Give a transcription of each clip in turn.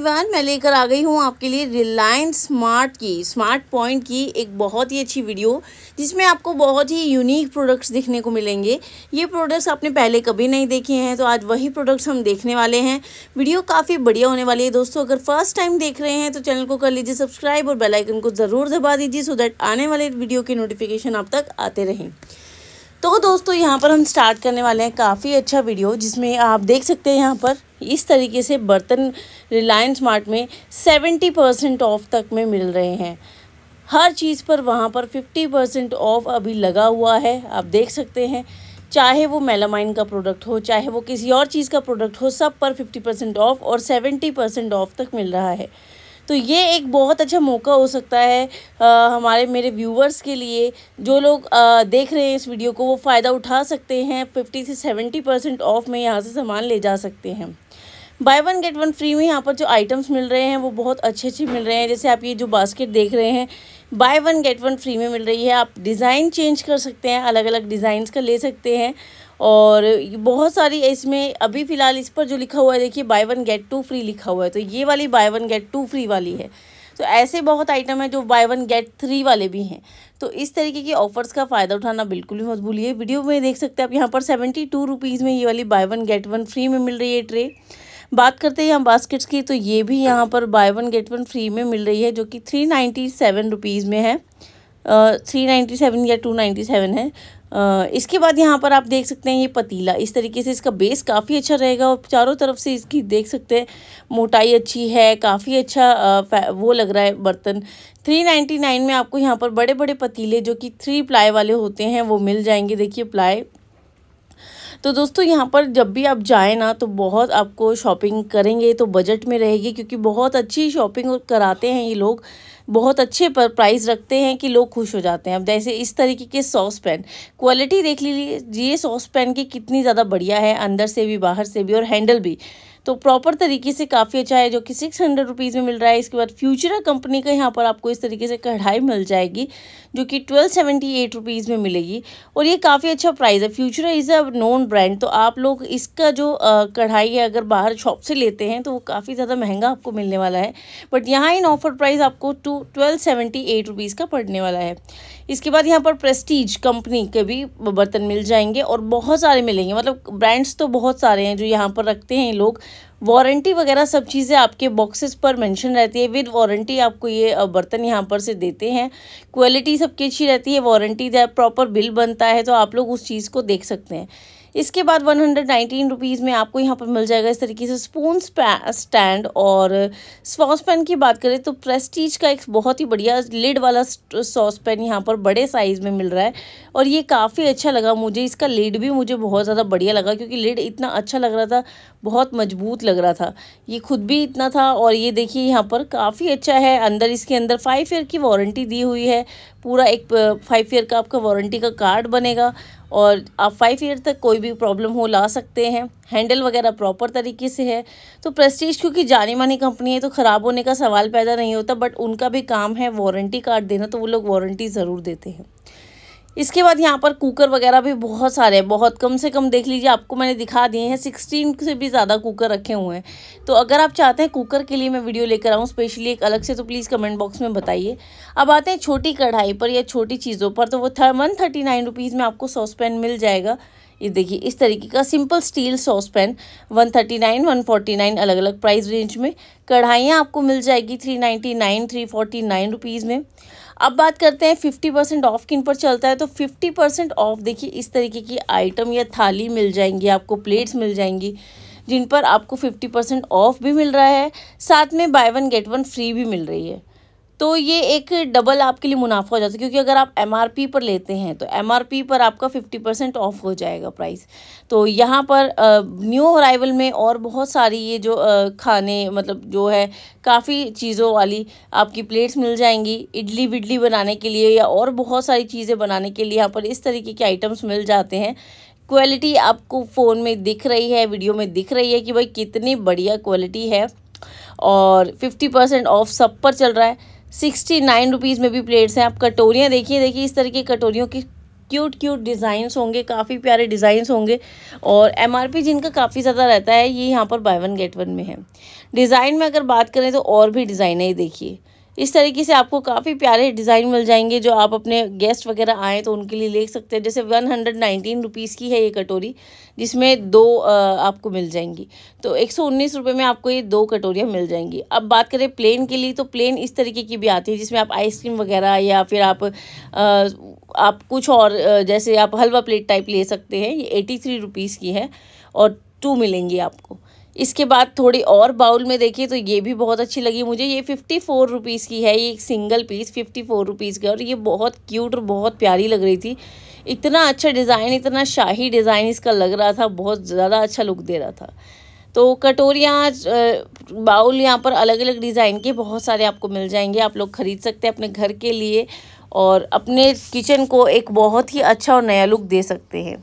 everyone मैं लेकर आ गई हूँ आपके लिए रिलायंस स्मार्ट की स्मार्ट पॉइंट की एक बहुत ही अच्छी वीडियो जिसमें आपको बहुत ही यूनिक प्रोडक्ट्स देखने को मिलेंगे ये प्रोडक्ट्स आपने पहले कभी नहीं देखे हैं तो आज वही प्रोडक्ट्स हम देखने वाले हैं वीडियो काफ़ी बढ़िया होने वाली है दोस्तों अगर फर्स्ट टाइम देख रहे हैं तो चैनल को कर लीजिए सब्सक्राइब और बेलाइकन को ज़रूर दबा दीजिए सो दैट आने वाले वीडियो के नोटिफिकेशन आप तक आते रहें तो दोस्तों यहाँ पर हम स्टार्ट करने वाले हैं काफ़ी अच्छा वीडियो जिसमें आप देख सकते हैं यहाँ पर इस तरीके से बर्तन रिलायंस मार्ट में सेवेंटी परसेंट ऑफ तक में मिल रहे हैं हर चीज़ पर वहाँ पर फिफ्टी परसेंट ऑफ अभी लगा हुआ है आप देख सकते हैं चाहे वो मेलामाइन का प्रोडक्ट हो चाहे वो किसी और चीज़ का प्रोडक्ट हो सब पर फिफ्टी परसेंट ऑफ और सेवेंटी परसेंट ऑफ तक मिल रहा है तो ये एक बहुत अच्छा मौका हो सकता है आ, हमारे मेरे व्यूवर्स के लिए जो लोग आ, देख रहे हैं इस वीडियो को वो फ़ायदा उठा सकते हैं फिफ्टी से सेवेंटी परसेंट ऑफ में यहाँ से सामान ले जा सकते हैं buy one get one free में यहाँ पर जो आइटम्स मिल रहे हैं वो बहुत अच्छे अच्छे मिल रहे हैं जैसे आप ये जो बास्केट देख रहे हैं buy one get one free में मिल रही है आप डिज़ाइन चेंज कर सकते हैं अलग अलग डिज़ाइंस का ले सकते हैं और बहुत सारी इसमें अभी फ़िलहाल इस पर जो लिखा हुआ है देखिए buy one get two free लिखा हुआ है तो ये वाली buy one get two free वाली है तो ऐसे बहुत आइटम है जो बाय वन गेट थ्री वाले भी हैं तो इस तरीके के ऑफर्स का फ़ायदा उठाना बिल्कुल भी मत भूलिए वीडियो में देख सकते हैं आप यहाँ पर सेवेंटी टू रुपीज़ में ये वाली buy one get one free में मिल रही है ट्रे बात करते हैं हम बास्केट्स की तो ये भी यहाँ पर buy one get one free में मिल रही है जो कि थ्री नाइन्टी सेवन रुपीज़ में है थ्री नाइन्टी सेवन या टू नाइन्टी सेवन है आ, इसके बाद यहाँ पर आप देख सकते हैं ये पतीला इस तरीके से इसका बेस काफ़ी अच्छा रहेगा और चारों तरफ से इसकी देख सकते हैं मोटाई अच्छी है काफ़ी अच्छा वो लग रहा है बर्तन थ्री नाइन्टी नाइन में आपको यहाँ पर बड़े बड़े पतीले जो कि थ्री प्लाई वाले होते हैं वो मिल जाएंगे देखिए प्लाई तो दोस्तों यहाँ पर जब भी आप जाएँ ना तो बहुत आपको शॉपिंग करेंगे तो बजट में रहेगी क्योंकि बहुत अच्छी शॉपिंग कराते हैं ये लोग बहुत अच्छे पर प्राइस रखते हैं कि लोग खुश हो जाते हैं अब जैसे इस तरीके के सॉस पैन क्वालिटी देख लीजिए ये सॉस पैन की कितनी ज़्यादा बढ़िया है अंदर से भी बाहर से भी और हैंडल भी तो प्रॉपर तरीके से काफ़ी अच्छा है जो कि सिक्स हंड्रेड रुपीज़ में मिल रहा है इसके बाद फ्यूचरा कंपनी का यहाँ पर आपको इस तरीके से कढ़ाई मिल जाएगी जो कि ट्वेल्व सेवेंटी एट रुपीज़ में मिलेगी और ये काफ़ी अच्छा प्राइस है Futura is a known brand तो आप लोग इसका जो कढ़ाई है अगर बाहर शॉप से लेते हैं तो वो काफ़ी ज़्यादा महंगा आपको मिलने वाला है बट यहाँ इन ऑफर प्राइस आपको two two twelve seventy eight rupees का पड़ने वाला है इसके बाद यहाँ पर प्रेस्टीज कंपनी के भी बर्तन मिल जाएंगे और बहुत सारे मिलेंगे मतलब ब्रांड्स तो बहुत सारे हैं जो यहाँ पर रखते हैं लोग वारंटी वगैरह सब चीज़ें आपके बॉक्सेस पर मेंशन रहती है विद वारंटी आपको ये बर्तन यहाँ पर से देते हैं क्वालिटी सबकी अच्छी रहती है वारंटी प्रॉपर बिल बनता है तो आप लोग उस चीज़ को देख सकते हैं इसके बाद वन हंड्रेड नाइनटीन रुपीज़ में आपको यहाँ पर मिल जाएगा इस तरीके से स्पून स्टैंड और सॉस पैन की बात करें तो प्रेस्टीज का एक बहुत ही बढ़िया लिड वाला सॉस पैन यहाँ पर बड़े साइज़ में मिल रहा है और ये काफ़ी अच्छा लगा मुझे इसका लिड भी मुझे बहुत ज़्यादा बढ़िया लगा क्योंकि लिड इतना अच्छा लग रहा था बहुत मजबूत लग रहा था ये खुद भी इतना था और ये देखिए यहाँ पर काफ़ी अच्छा है अंदर इसके अंदर फाइव ईयर की वारंटी दी हुई है पूरा एक फाइव ईयर का आपका वारंटी का कार्ड बनेगा और आप फाइव ईयर तक कोई भी प्रॉब्लम हो ला सकते हैं हैंडल वगैरह प्रॉपर तरीके से है तो प्रेस्टीज क्योंकि जानी मानी कंपनी है तो ख़राब होने का सवाल पैदा नहीं होता बट उनका भी काम है वारंटी कार्ड देना तो वो लोग वारंटी ज़रूर देते हैं इसके बाद यहाँ पर कुकर वगैरह भी बहुत सारे हैं बहुत कम से कम देख लीजिए आपको मैंने दिखा दिए हैं सिक्सटीन से भी ज़्यादा कुकर रखे हुए हैं तो अगर आप चाहते हैं कुकर के लिए मैं वीडियो लेकर आऊँ स्पेशली एक अलग से तो प्लीज़ कमेंट बॉक्स में बताइए अब आते हैं छोटी कढ़ाई पर या छोटी चीज़ों पर तो वो थर वन थर्टी नाइन रुपीज़ में आपको सॉस पैन मिल जाएगा ये देखिए इस तरीके का simple steel sauce pan one thirty nine one forty nine अलग अलग प्राइस रेंज में कढ़ाइयाँ आपको मिल जाएगी three ninety nine three forty nine rupees में अब बात करते हैं फिफ्टी परसेंट ऑफ किन पर चलता है तो फिफ्टी परसेंट ऑफ देखिए इस तरीके की आइटम या थाली मिल जाएंगी आपको प्लेट्स मिल जाएंगी जिन पर आपको फिफ्टी परसेंट ऑफ भी मिल रहा है साथ में buy one get one free भी मिल रही है तो ये एक डबल आपके लिए मुनाफा हो जाता है क्योंकि अगर आप एम पर लेते हैं तो एम पर आपका फिफ्टी परसेंट ऑफ हो जाएगा प्राइस तो यहाँ पर न्यू अराइवल में और बहुत सारी ये जो आ, खाने मतलब जो है काफ़ी चीज़ों वाली आपकी प्लेट्स मिल जाएंगी इडली विडली बनाने के लिए या और बहुत सारी चीज़ें बनाने के लिए यहाँ पर इस तरीके के आइटम्स मिल जाते हैं क्वालिटी आपको फ़ोन में दिख रही है वीडियो में दिख रही है कि भाई कितनी बढ़िया क्वालिटी है और फिफ्टी परसेंट ऑफ सब पर चल रहा है सिक्सटी नाइन रुपीज़ में भी प्लेट्स हैं आप कटोरियाँ देखिए देखिए इस तरह की कटोरियों की क्यूट क्यूट डिज़ाइंस होंगे काफ़ी प्यारे डिज़ाइंस होंगे और एम जिनका काफ़ी ज़्यादा रहता है ये यहाँ पर बाय वन गेट वन में है डिज़ाइन में अगर बात करें तो और भी डिज़ाइन है देखिए इस तरीके से आपको काफ़ी प्यारे डिज़ाइन मिल जाएंगे जो आप अपने गेस्ट वगैरह आएँ तो उनके लिए ले सकते हैं जैसे वन हंड्रेड नाइनटीन रुपीज़ की है ये कटोरी जिसमें दो आपको मिल जाएंगी तो एक सौ उन्नीस रुपये में आपको ये दो कटोरियाँ मिल जाएंगी अब बात करें प्लेन के लिए तो प्लेन इस तरीके की भी आती है जिसमें आप आइसक्रीम वगैरह या फिर आप आ, आप कुछ और जैसे आप हलवा प्लेट टाइप ले सकते हैं ये एटी थ्री रुपीज़ की है और टू मिलेंगी आपको इसके बाद थोड़ी और बाउल में देखिए तो ये भी बहुत अच्छी लगी मुझे ये फिफ्टी फोर रुपीज़ की है ये एक single piece fifty four rupees की और ये बहुत क्यूट और बहुत प्यारी लग रही थी इतना अच्छा डिज़ाइन इतना शाही डिज़ाइन इसका लग रहा था बहुत ज़्यादा अच्छा लुक दे रहा था तो कटोरियाँ बाउल यहाँ पर अलग अलग डिज़ाइन के बहुत सारे आपको मिल जाएंगे आप लोग ख़रीद सकते हैं अपने घर के लिए और अपने किचन को एक बहुत ही अच्छा और नया लुक दे सकते हैं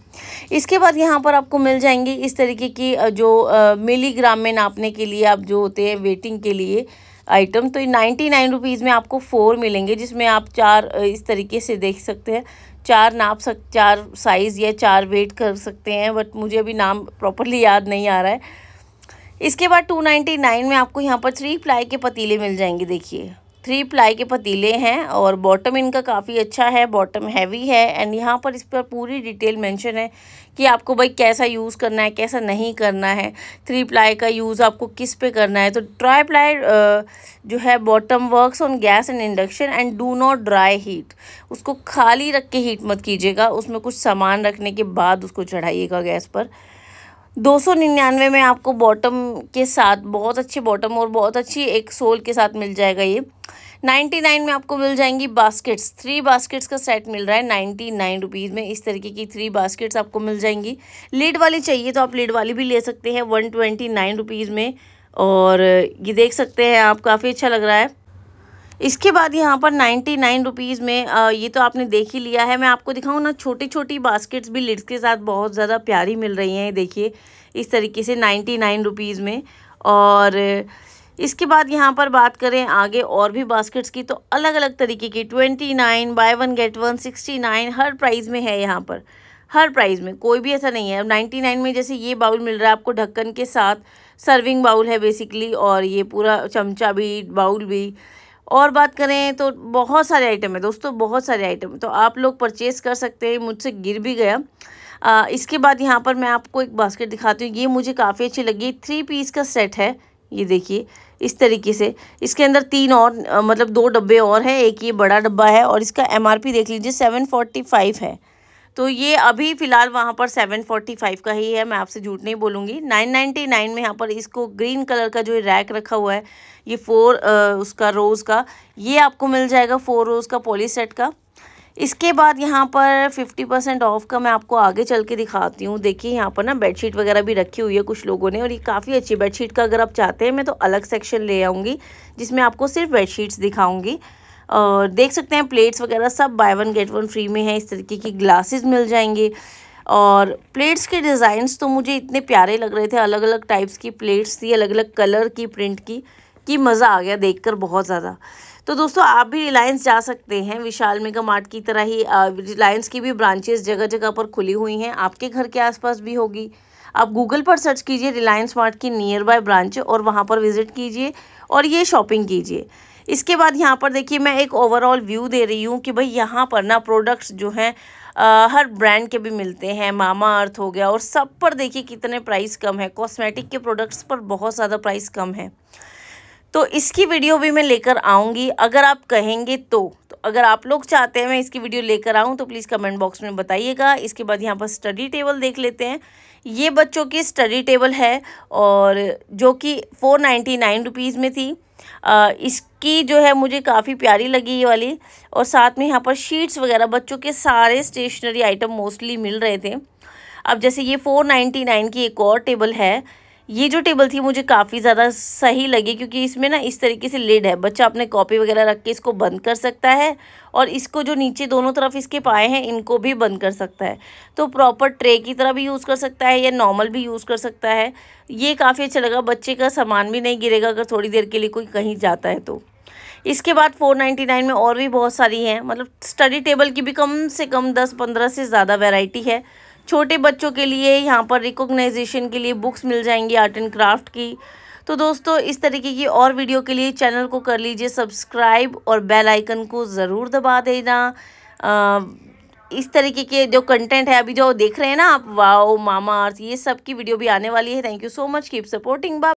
इसके बाद यहाँ पर आपको मिल जाएंगी इस तरीके की जो मिलीग्राम में नापने के लिए आप जो होते हैं वेटिंग के लिए आइटम तो नाइन्टी नाइन रुपीज़ में आपको फ़ोर मिलेंगे जिसमें आप चार इस तरीके से देख सकते हैं चार नाप सक चार साइज़ या चार वेट कर सकते हैं बट मुझे अभी नाम प्रॉपरली याद नहीं आ रहा है इसके बाद टू नाइन्टी नाइन में आपको यहाँ पर थ्री प्लाई के पतीले मिल जाएंगे देखिए थ्री प्लाई के पतीले हैं और बॉटम इनका काफ़ी अच्छा है बॉटम हैवी है एंड यहाँ पर इस पर पूरी डिटेल मेंशन है कि आपको भाई कैसा यूज़ करना है कैसा नहीं करना है थ्री प्लाई का यूज़ आपको किस पे करना है तो ड्राई प्लाई uh, जो है bottom works on gas and induction and do not dry heat उसको खाली रख के हीट मत कीजिएगा उसमें कुछ सामान रखने के बाद उसको चढ़ाइएगा गैस पर दो सौ निन्यानवे में आपको बॉटम के साथ बहुत अच्छे बॉटम और बहुत अच्छी एक सोल के साथ मिल जाएगा ये नाइन्टी नाइन में आपको मिल जाएंगी बास्केट्स थ्री बास्केट्स का सेट मिल रहा है नाइन्टी नाइन रुपीज़ में इस तरीके की थ्री बास्केट्स आपको मिल जाएंगी लीड वाली चाहिए तो आप लीड वाली भी ले सकते हैं वन ट्वेंटी नाइन रुपीज़ में और ये देख सकते हैं आप काफ़ी अच्छा लग रहा है इसके बाद यहाँ पर नाइन्टी नाइन रुपीज़ में आ, ये तो आपने देख ही लिया है मैं आपको दिखाऊँ ना छोटी छोटी बास्केट्स भी लिड्स के साथ बहुत ज़्यादा प्यारी मिल रही हैं देखिए इस तरीके से नाइन्टी नाइन रुपीज़ में और इसके बाद यहाँ पर बात करें आगे और भी बास्केट्स की तो अलग अलग तरीके की twenty nine buy one get one sixty nine हर प्राइज़ में है यहाँ पर हर प्राइज़ में कोई भी ऐसा नहीं है अब नाइन्टी नाइन में जैसे ये बाउल मिल रहा है आपको ढक्कन के साथ सर्विंग बाउल है बेसिकली और ये पूरा चमचा भी बाउल भी और बात करें तो बहुत सारे आइटम है दोस्तों बहुत सारे आइटम तो आप लोग परचेज़ कर सकते हैं मुझसे गिर भी गया आ, इसके बाद यहाँ पर मैं आपको एक बास्केट दिखाती हूँ ये मुझे काफ़ी अच्छी लगी थ्री पीस का सेट है ये देखिए इस तरीके से इसके अंदर तीन और आ, मतलब दो डब्बे और हैं एक ये बड़ा डब्बा है और इसका एमआरपी देख लीजिए सेवन फोर्टी फाइव है तो ये अभी फ़िलहाल वहाँ पर 745 का ही है मैं आपसे झूठ नहीं बोलूँगी 999 में यहाँ पर इसको ग्रीन कलर का जो रैक रखा हुआ है ये फोर उसका रोज़ का ये आपको मिल जाएगा फोर रोज़ का पॉली सेट का इसके बाद यहाँ पर 50 परसेंट ऑफ का मैं आपको आगे चल के दिखाती हूँ देखिए यहाँ पर ना बेडशीट वगैरह भी रखी हुई है कुछ लोगों ने और ये काफ़ी अच्छी बेडशीट का अगर आप चाहते हैं मैं तो अलग सेक्शन ले आऊँगी जिसमें आपको सिर्फ बेडशीट्स दिखाऊँगी और देख सकते हैं प्लेट्स वगैरह सब buy one get one free में है इस तरीके की ग्लासेस मिल जाएंगे और प्लेट्स के डिज़ाइंस तो मुझे इतने प्यारे लग रहे थे अलग अलग टाइप्स की प्लेट्स थी अलग अलग कलर की प्रिंट की कि मज़ा आ गया देखकर बहुत ज़्यादा तो दोस्तों आप भी रिलायंस जा सकते हैं विशाल मेगा मार्ट की तरह ही रिलायंस की भी ब्रांचेस जगह जगह पर खुली हुई हैं आपके घर के आसपास भी होगी आप गूगल पर सर्च कीजिए रिलायंस मार्ट की नियर बाय ब्रांच और वहाँ पर विज़िट कीजिए और ये शॉपिंग कीजिए इसके बाद यहाँ पर देखिए मैं एक ओवरऑल व्यू दे रही हूँ कि भाई यहाँ पर ना प्रोडक्ट्स जो हैं हर ब्रांड के भी मिलते हैं मामा अर्थ हो गया और सब पर देखिए कितने प्राइस कम है कॉस्मेटिक के प्रोडक्ट्स पर बहुत ज़्यादा प्राइस कम है तो इसकी वीडियो भी मैं लेकर आऊँगी अगर आप कहेंगे तो तो अगर आप लोग चाहते हैं मैं इसकी वीडियो लेकर आऊँ तो प्लीज़ कमेंट बॉक्स में बताइएगा इसके बाद यहाँ पर स्टडी टेबल देख लेते हैं ये बच्चों की स्टडी टेबल है और जो कि फ़ोर नाइन्टी नाइन रुपीज़ में थी आ, इसकी जो है मुझे काफ़ी प्यारी लगी ये वाली और साथ में यहाँ पर शीट्स वगैरह बच्चों के सारे स्टेशनरी आइटम मोस्टली मिल रहे थे अब जैसे ये फ़ोर नाइन्टी नाइन की एक और टेबल है ये जो टेबल थी मुझे काफ़ी ज़्यादा सही लगी क्योंकि इसमें ना इस तरीके से लिड है बच्चा अपने कॉपी वगैरह रख के इसको बंद कर सकता है और इसको जो नीचे दोनों तरफ इसके पाए हैं इनको भी बंद कर सकता है तो प्रॉपर ट्रे की तरह भी यूज़ कर सकता है या नॉर्मल भी यूज़ कर सकता है ये काफ़ी अच्छा लगा बच्चे का सामान भी नहीं गिरेगा अगर थोड़ी देर के लिए कोई कहीं जाता है तो इसके बाद 499 में और भी बहुत सारी हैं मतलब स्टडी टेबल की भी कम से कम 10-15 से ज़्यादा वैरायटी है छोटे बच्चों के लिए यहाँ पर रिकॉग्नाइजेशन के लिए बुक्स मिल जाएंगी आर्ट एंड क्राफ्ट की तो दोस्तों इस तरीके की और वीडियो के लिए चैनल को कर लीजिए सब्सक्राइब और बेल आइकन को ज़रूर दबा देना इस तरीके के जो कंटेंट है अभी जो देख रहे हैं ना आप वाओ मामा अर्थ ये सब की वीडियो भी आने वाली है thank you so much keep supporting बाप